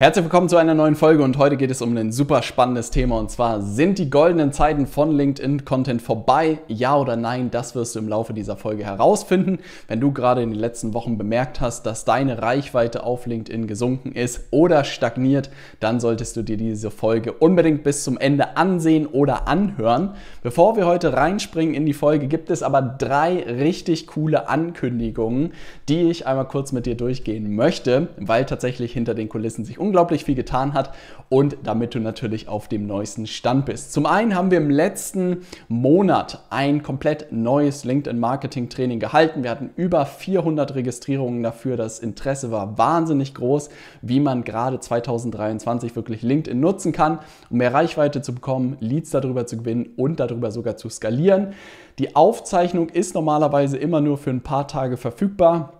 Herzlich willkommen zu einer neuen Folge und heute geht es um ein super spannendes Thema und zwar sind die goldenen Zeiten von LinkedIn Content vorbei? Ja oder nein? Das wirst du im Laufe dieser Folge herausfinden. Wenn du gerade in den letzten Wochen bemerkt hast, dass deine Reichweite auf LinkedIn gesunken ist oder stagniert, dann solltest du dir diese Folge unbedingt bis zum Ende ansehen oder anhören. Bevor wir heute reinspringen in die Folge, gibt es aber drei richtig coole Ankündigungen, die ich einmal kurz mit dir durchgehen möchte, weil tatsächlich hinter den Kulissen sich unglaublich viel getan hat und damit du natürlich auf dem neuesten Stand bist. Zum einen haben wir im letzten Monat ein komplett neues LinkedIn Marketing Training gehalten. Wir hatten über 400 Registrierungen dafür. Das Interesse war wahnsinnig groß, wie man gerade 2023 wirklich LinkedIn nutzen kann, um mehr Reichweite zu bekommen, Leads darüber zu gewinnen und darüber sogar zu skalieren. Die Aufzeichnung ist normalerweise immer nur für ein paar Tage verfügbar.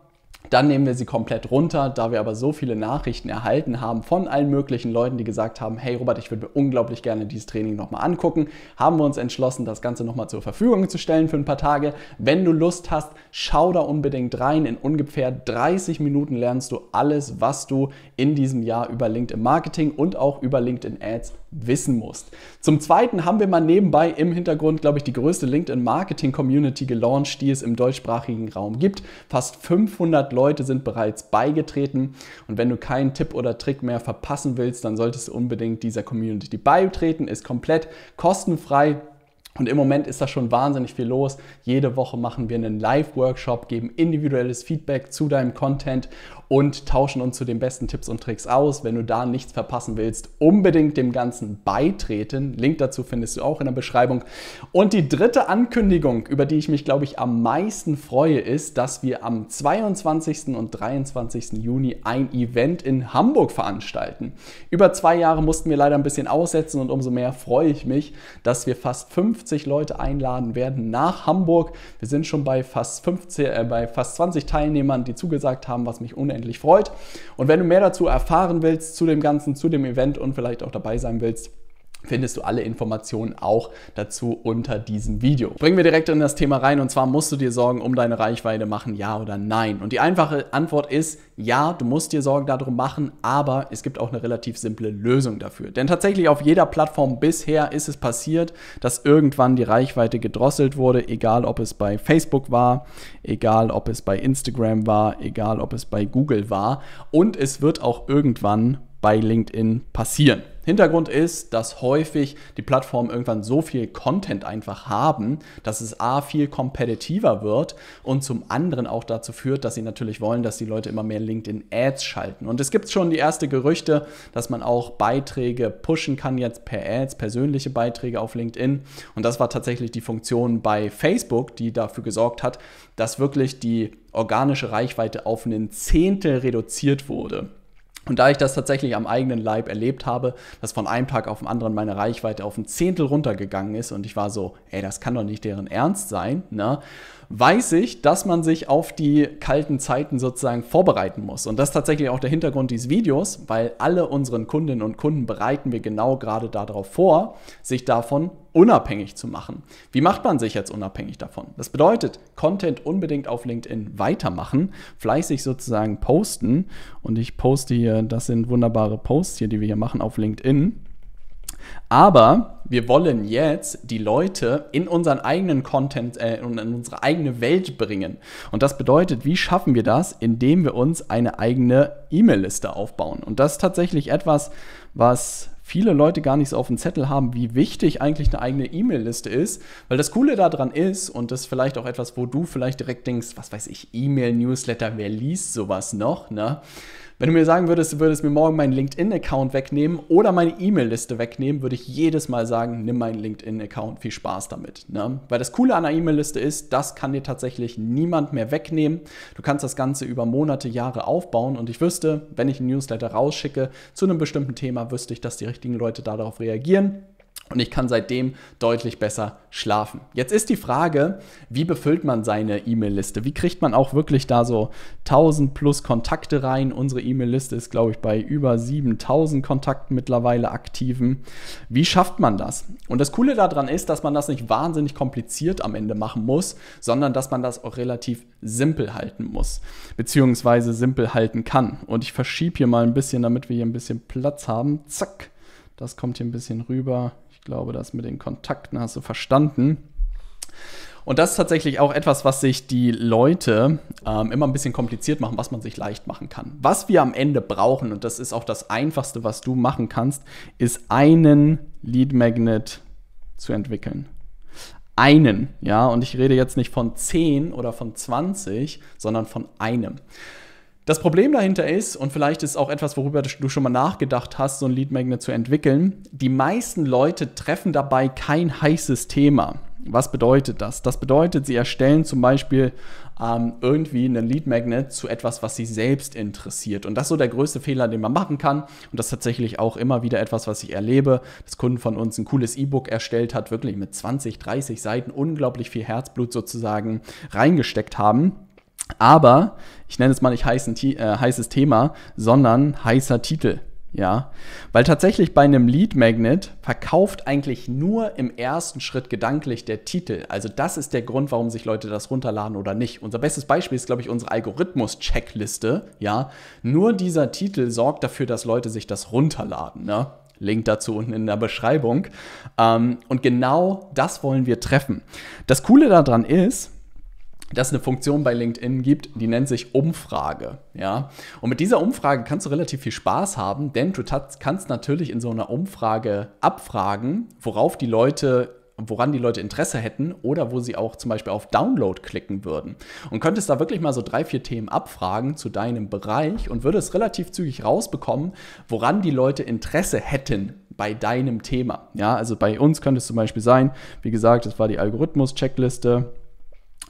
Dann nehmen wir sie komplett runter. Da wir aber so viele Nachrichten erhalten haben von allen möglichen Leuten, die gesagt haben, hey Robert, ich würde mir unglaublich gerne dieses Training nochmal angucken, haben wir uns entschlossen, das Ganze nochmal zur Verfügung zu stellen für ein paar Tage. Wenn du Lust hast, schau da unbedingt rein. In ungefähr 30 Minuten lernst du alles, was du in diesem Jahr über LinkedIn Marketing und auch über LinkedIn Ads wissen musst. Zum Zweiten haben wir mal nebenbei im Hintergrund, glaube ich, die größte LinkedIn Marketing Community gelauncht, die es im deutschsprachigen Raum gibt. Fast 500 Leute Leute sind bereits beigetreten. Und wenn du keinen Tipp oder Trick mehr verpassen willst, dann solltest du unbedingt dieser Community beitreten. Ist komplett kostenfrei. Und im Moment ist da schon wahnsinnig viel los. Jede Woche machen wir einen Live-Workshop, geben individuelles Feedback zu deinem Content und tauschen uns zu den besten Tipps und Tricks aus. Wenn du da nichts verpassen willst, unbedingt dem Ganzen beitreten. Link dazu findest du auch in der Beschreibung. Und die dritte Ankündigung, über die ich mich, glaube ich, am meisten freue, ist, dass wir am 22. und 23. Juni ein Event in Hamburg veranstalten. Über zwei Jahre mussten wir leider ein bisschen aussetzen und umso mehr freue ich mich, dass wir fast 50 50 Leute einladen werden nach Hamburg. Wir sind schon bei fast, 15, äh, bei fast 20 Teilnehmern, die zugesagt haben, was mich unendlich freut. Und wenn du mehr dazu erfahren willst, zu dem Ganzen, zu dem Event und vielleicht auch dabei sein willst, findest du alle Informationen auch dazu unter diesem Video. Bringen wir direkt in das Thema rein und zwar musst du dir Sorgen um deine Reichweite machen, ja oder nein. Und die einfache Antwort ist, ja, du musst dir Sorgen darum machen, aber es gibt auch eine relativ simple Lösung dafür. Denn tatsächlich auf jeder Plattform bisher ist es passiert, dass irgendwann die Reichweite gedrosselt wurde, egal ob es bei Facebook war, egal ob es bei Instagram war, egal ob es bei Google war. Und es wird auch irgendwann bei LinkedIn passieren. Hintergrund ist, dass häufig die Plattformen irgendwann so viel Content einfach haben, dass es A viel kompetitiver wird und zum anderen auch dazu führt, dass sie natürlich wollen, dass die Leute immer mehr LinkedIn-Ads schalten. Und es gibt schon die ersten Gerüchte, dass man auch Beiträge pushen kann jetzt per Ads, persönliche Beiträge auf LinkedIn. Und das war tatsächlich die Funktion bei Facebook, die dafür gesorgt hat, dass wirklich die organische Reichweite auf einen Zehntel reduziert wurde. Und da ich das tatsächlich am eigenen Leib erlebt habe, dass von einem Tag auf den anderen meine Reichweite auf ein Zehntel runtergegangen ist und ich war so, ey, das kann doch nicht deren Ernst sein, ne? weiß ich, dass man sich auf die kalten Zeiten sozusagen vorbereiten muss. Und das ist tatsächlich auch der Hintergrund dieses Videos, weil alle unseren Kundinnen und Kunden bereiten wir genau gerade darauf vor, sich davon unabhängig zu machen. Wie macht man sich jetzt unabhängig davon? Das bedeutet, Content unbedingt auf LinkedIn weitermachen, fleißig sozusagen posten. Und ich poste hier, das sind wunderbare Posts hier, die wir hier machen auf LinkedIn. Aber wir wollen jetzt die Leute in unseren eigenen Content äh, und in unsere eigene Welt bringen. Und das bedeutet, wie schaffen wir das? Indem wir uns eine eigene E-Mail-Liste aufbauen. Und das ist tatsächlich etwas, was viele Leute gar nicht so auf dem Zettel haben, wie wichtig eigentlich eine eigene E-Mail-Liste ist. Weil das Coole daran ist, und das ist vielleicht auch etwas, wo du vielleicht direkt denkst, was weiß ich, E-Mail, Newsletter, wer liest sowas noch, ne? Wenn du mir sagen würdest, du würdest mir morgen meinen LinkedIn-Account wegnehmen oder meine E-Mail-Liste wegnehmen, würde ich jedes Mal sagen, nimm meinen LinkedIn-Account, viel Spaß damit. Ne? Weil das Coole an einer E-Mail-Liste ist, das kann dir tatsächlich niemand mehr wegnehmen. Du kannst das Ganze über Monate, Jahre aufbauen und ich wüsste, wenn ich einen Newsletter rausschicke zu einem bestimmten Thema, wüsste ich, dass die richtigen Leute darauf reagieren und ich kann seitdem deutlich besser schlafen. Jetzt ist die Frage, wie befüllt man seine E-Mail-Liste? Wie kriegt man auch wirklich da so 1000 plus Kontakte rein? Unsere E-Mail-Liste ist, glaube ich, bei über 7000 Kontakten mittlerweile aktiven. Wie schafft man das? Und das Coole daran ist, dass man das nicht wahnsinnig kompliziert am Ende machen muss, sondern dass man das auch relativ simpel halten muss, beziehungsweise simpel halten kann. Und ich verschiebe hier mal ein bisschen, damit wir hier ein bisschen Platz haben. Zack das kommt hier ein bisschen rüber. Ich glaube, das mit den Kontakten hast du verstanden. Und das ist tatsächlich auch etwas, was sich die Leute ähm, immer ein bisschen kompliziert machen, was man sich leicht machen kann. Was wir am Ende brauchen, und das ist auch das Einfachste, was du machen kannst, ist einen Lead Magnet zu entwickeln. Einen, ja, und ich rede jetzt nicht von 10 oder von 20, sondern von einem. Das Problem dahinter ist, und vielleicht ist auch etwas, worüber du schon mal nachgedacht hast, so ein Lead Magnet zu entwickeln, die meisten Leute treffen dabei kein heißes Thema. Was bedeutet das? Das bedeutet, sie erstellen zum Beispiel ähm, irgendwie einen Lead Magnet zu etwas, was sie selbst interessiert. Und das ist so der größte Fehler, den man machen kann. Und das ist tatsächlich auch immer wieder etwas, was ich erlebe, dass Kunden von uns ein cooles E-Book erstellt hat, wirklich mit 20, 30 Seiten unglaublich viel Herzblut sozusagen reingesteckt haben aber ich nenne es mal nicht heißen, äh, heißes Thema, sondern heißer Titel. Ja, weil tatsächlich bei einem Lead Magnet verkauft eigentlich nur im ersten Schritt gedanklich der Titel. Also das ist der Grund, warum sich Leute das runterladen oder nicht. Unser bestes Beispiel ist, glaube ich, unsere Algorithmus-Checkliste. Ja, nur dieser Titel sorgt dafür, dass Leute sich das runterladen. Ne? Link dazu unten in der Beschreibung. Ähm, und genau das wollen wir treffen. Das Coole daran ist, dass es eine Funktion bei LinkedIn gibt, die nennt sich Umfrage. Ja? Und mit dieser Umfrage kannst du relativ viel Spaß haben, denn du kannst natürlich in so einer Umfrage abfragen, worauf die Leute woran die Leute Interesse hätten oder wo sie auch zum Beispiel auf Download klicken würden. Und könntest da wirklich mal so drei, vier Themen abfragen zu deinem Bereich und würdest relativ zügig rausbekommen, woran die Leute Interesse hätten bei deinem Thema. Ja, also bei uns könnte es zum Beispiel sein, wie gesagt, das war die Algorithmus-Checkliste.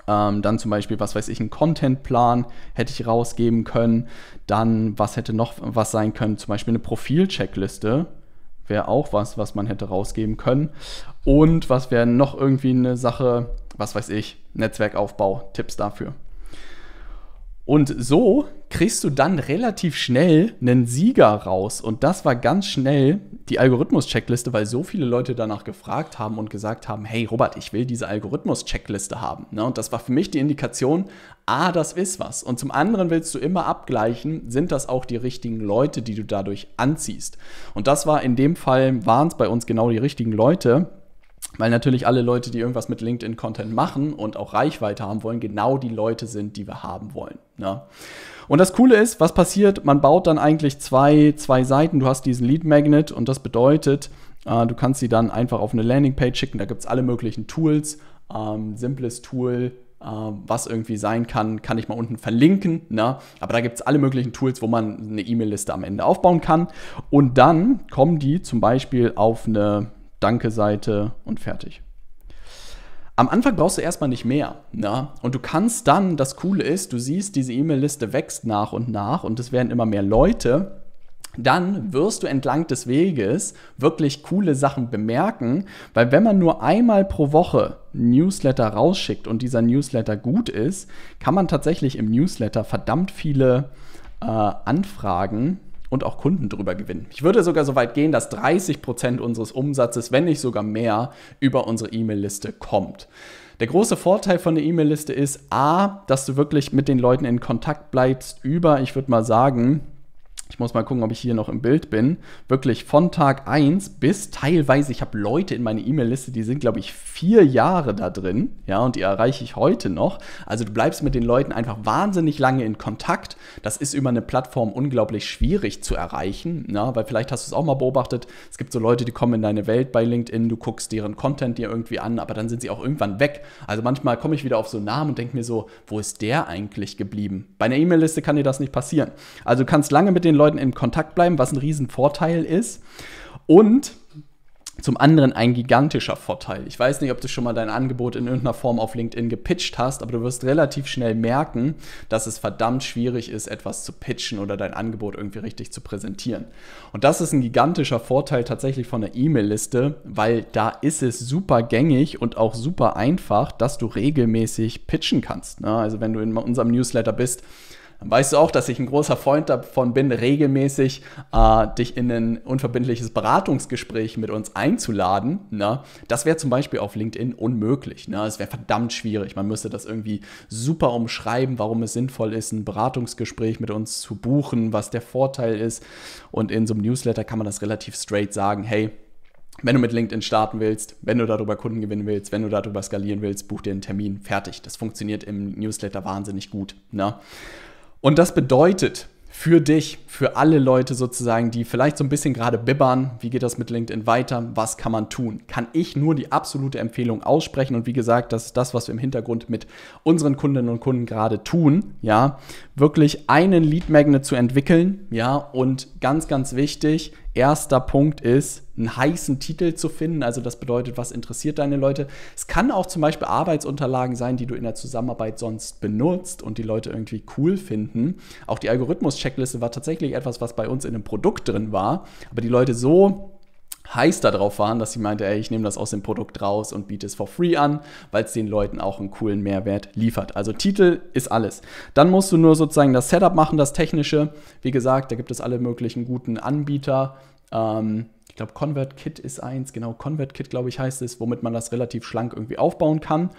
Ähm, dann zum Beispiel, was weiß ich, einen Contentplan hätte ich rausgeben können. Dann, was hätte noch was sein können? Zum Beispiel eine Profilcheckliste wäre auch was, was man hätte rausgeben können. Und was wäre noch irgendwie eine Sache, was weiß ich, Netzwerkaufbau, Tipps dafür. Und so kriegst du dann relativ schnell einen Sieger raus. Und das war ganz schnell die Algorithmus-Checkliste, weil so viele Leute danach gefragt haben und gesagt haben, hey Robert, ich will diese Algorithmus-Checkliste haben. Ne? Und das war für mich die Indikation, ah, das ist was. Und zum anderen willst du immer abgleichen, sind das auch die richtigen Leute, die du dadurch anziehst. Und das war in dem Fall, waren es bei uns genau die richtigen Leute, weil natürlich alle Leute, die irgendwas mit LinkedIn-Content machen und auch Reichweite haben wollen, genau die Leute sind, die wir haben wollen. Ne? Und das Coole ist, was passiert, man baut dann eigentlich zwei, zwei Seiten. Du hast diesen Lead Magnet und das bedeutet, äh, du kannst sie dann einfach auf eine Landingpage schicken. Da gibt es alle möglichen Tools. Ähm, simples Tool, ähm, was irgendwie sein kann, kann ich mal unten verlinken. Ne? Aber da gibt es alle möglichen Tools, wo man eine E-Mail-Liste am Ende aufbauen kann. Und dann kommen die zum Beispiel auf eine Danke-Seite und fertig. Am Anfang brauchst du erstmal nicht mehr. Ne? Und du kannst dann, das Coole ist, du siehst, diese E-Mail-Liste wächst nach und nach und es werden immer mehr Leute. Dann wirst du entlang des Weges wirklich coole Sachen bemerken, weil wenn man nur einmal pro Woche Newsletter rausschickt und dieser Newsletter gut ist, kann man tatsächlich im Newsletter verdammt viele äh, Anfragen und auch Kunden drüber gewinnen. Ich würde sogar so weit gehen, dass 30 Prozent unseres Umsatzes, wenn nicht sogar mehr, über unsere E-Mail-Liste kommt. Der große Vorteil von der E-Mail-Liste ist A, dass du wirklich mit den Leuten in Kontakt bleibst über, ich würde mal sagen, ich muss mal gucken, ob ich hier noch im Bild bin, wirklich von Tag 1 bis teilweise, ich habe Leute in meine E-Mail-Liste, die sind, glaube ich, vier Jahre da drin, ja, und die erreiche ich heute noch. Also du bleibst mit den Leuten einfach wahnsinnig lange in Kontakt. Das ist über eine Plattform unglaublich schwierig zu erreichen, na, weil vielleicht hast du es auch mal beobachtet, es gibt so Leute, die kommen in deine Welt bei LinkedIn, du guckst deren Content dir irgendwie an, aber dann sind sie auch irgendwann weg. Also manchmal komme ich wieder auf so einen Namen und denke mir so, wo ist der eigentlich geblieben? Bei einer E-Mail-Liste kann dir das nicht passieren. Also du kannst lange mit den Leuten in Kontakt bleiben, was ein Riesenvorteil ist. Und zum anderen ein gigantischer Vorteil. Ich weiß nicht, ob du schon mal dein Angebot in irgendeiner Form auf LinkedIn gepitcht hast, aber du wirst relativ schnell merken, dass es verdammt schwierig ist, etwas zu pitchen oder dein Angebot irgendwie richtig zu präsentieren. Und das ist ein gigantischer Vorteil tatsächlich von der E-Mail-Liste, weil da ist es super gängig und auch super einfach, dass du regelmäßig pitchen kannst. Ne? Also wenn du in unserem Newsletter bist, dann weißt du auch, dass ich ein großer Freund davon bin, regelmäßig äh, dich in ein unverbindliches Beratungsgespräch mit uns einzuladen. Ne? Das wäre zum Beispiel auf LinkedIn unmöglich. Ne? Es wäre verdammt schwierig. Man müsste das irgendwie super umschreiben, warum es sinnvoll ist, ein Beratungsgespräch mit uns zu buchen, was der Vorteil ist. Und in so einem Newsletter kann man das relativ straight sagen, hey, wenn du mit LinkedIn starten willst, wenn du darüber Kunden gewinnen willst, wenn du darüber skalieren willst, buch dir einen Termin, fertig. Das funktioniert im Newsletter wahnsinnig gut. Ne? Und das bedeutet für dich, für alle Leute sozusagen, die vielleicht so ein bisschen gerade bibbern, wie geht das mit LinkedIn weiter, was kann man tun, kann ich nur die absolute Empfehlung aussprechen. Und wie gesagt, das ist das, was wir im Hintergrund mit unseren Kundinnen und Kunden gerade tun, ja, wirklich einen Lead Magnet zu entwickeln, ja, und ganz, ganz wichtig, Erster Punkt ist, einen heißen Titel zu finden. Also das bedeutet, was interessiert deine Leute. Es kann auch zum Beispiel Arbeitsunterlagen sein, die du in der Zusammenarbeit sonst benutzt und die Leute irgendwie cool finden. Auch die Algorithmus-Checkliste war tatsächlich etwas, was bei uns in einem Produkt drin war, aber die Leute so heiß darauf waren, dass sie meinte, ey, ich nehme das aus dem Produkt raus und biete es for free an, weil es den Leuten auch einen coolen Mehrwert liefert. Also Titel ist alles. Dann musst du nur sozusagen das Setup machen, das technische. Wie gesagt, da gibt es alle möglichen guten Anbieter. Ähm, ich glaube, ConvertKit ist eins, genau, ConvertKit, glaube ich, heißt es, womit man das relativ schlank irgendwie aufbauen kann.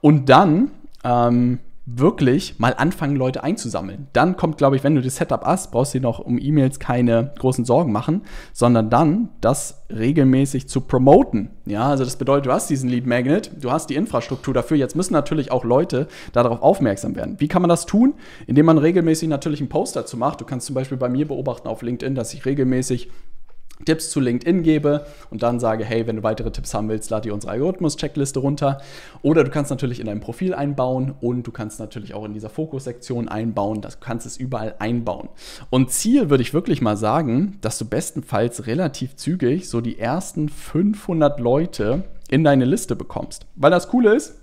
Und dann ähm, wirklich mal anfangen, Leute einzusammeln. Dann kommt, glaube ich, wenn du das Setup hast, brauchst du dir noch um E-Mails keine großen Sorgen machen, sondern dann das regelmäßig zu promoten. Ja, also das bedeutet, du hast diesen Lead Magnet, du hast die Infrastruktur dafür. Jetzt müssen natürlich auch Leute darauf aufmerksam werden. Wie kann man das tun? Indem man regelmäßig natürlich einen Post dazu macht. Du kannst zum Beispiel bei mir beobachten auf LinkedIn, dass ich regelmäßig Tipps zu LinkedIn gebe und dann sage, hey, wenn du weitere Tipps haben willst, lade dir unsere Algorithmus-Checkliste runter. Oder du kannst natürlich in deinem Profil einbauen und du kannst natürlich auch in dieser Fokussektion einbauen. Das kannst es überall einbauen. Und Ziel würde ich wirklich mal sagen, dass du bestenfalls relativ zügig so die ersten 500 Leute in deine Liste bekommst. Weil das Coole ist,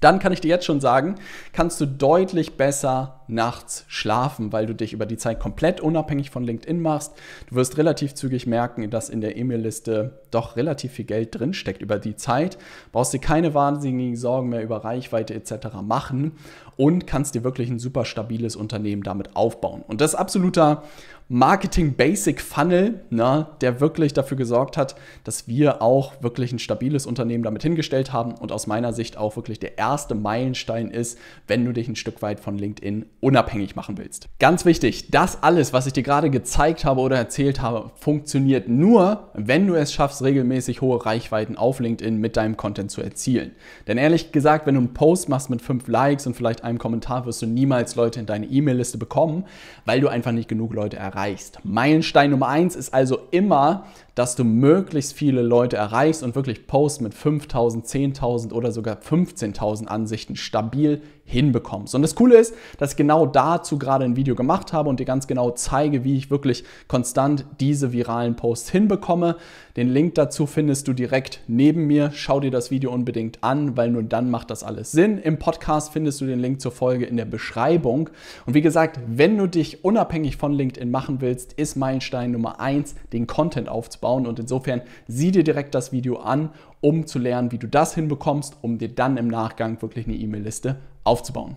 dann kann ich dir jetzt schon sagen, kannst du deutlich besser nachts schlafen, weil du dich über die Zeit komplett unabhängig von LinkedIn machst. Du wirst relativ zügig merken, dass in der E-Mail-Liste doch relativ viel Geld drinsteckt über die Zeit. Brauchst dir keine wahnsinnigen Sorgen mehr über Reichweite etc. machen und kannst dir wirklich ein super stabiles Unternehmen damit aufbauen. Und das ist absoluter Marketing-Basic-Funnel, ne, der wirklich dafür gesorgt hat, dass wir auch wirklich ein stabiles Unternehmen damit hingestellt haben und aus meiner Sicht auch wirklich der erste Meilenstein ist, wenn du dich ein Stück weit von LinkedIn unabhängig machen willst. Ganz wichtig, das alles, was ich dir gerade gezeigt habe oder erzählt habe, funktioniert nur, wenn du es schaffst, regelmäßig hohe Reichweiten auf LinkedIn mit deinem Content zu erzielen. Denn ehrlich gesagt, wenn du einen Post machst mit fünf Likes und vielleicht einem Kommentar, wirst du niemals Leute in deine E-Mail-Liste bekommen, weil du einfach nicht genug Leute erreichst. Meilenstein Nummer eins ist also immer, dass du möglichst viele Leute erreichst und wirklich Posts mit 5000, 10.000 oder sogar 15.000 Ansichten stabil hinbekommst. Und das Coole ist, dass ich genau dazu gerade ein Video gemacht habe und dir ganz genau zeige, wie ich wirklich konstant diese viralen Posts hinbekomme. Den Link dazu findest du direkt neben mir. Schau dir das Video unbedingt an, weil nur dann macht das alles Sinn. Im Podcast findest du den Link zur Folge in der Beschreibung. Und wie gesagt, wenn du dich unabhängig von LinkedIn machen willst, ist Meilenstein Nummer eins, den Content aufzubauen aufbauen. Und insofern sieh dir direkt das Video an, um zu lernen, wie du das hinbekommst, um dir dann im Nachgang wirklich eine E-Mail-Liste aufzubauen.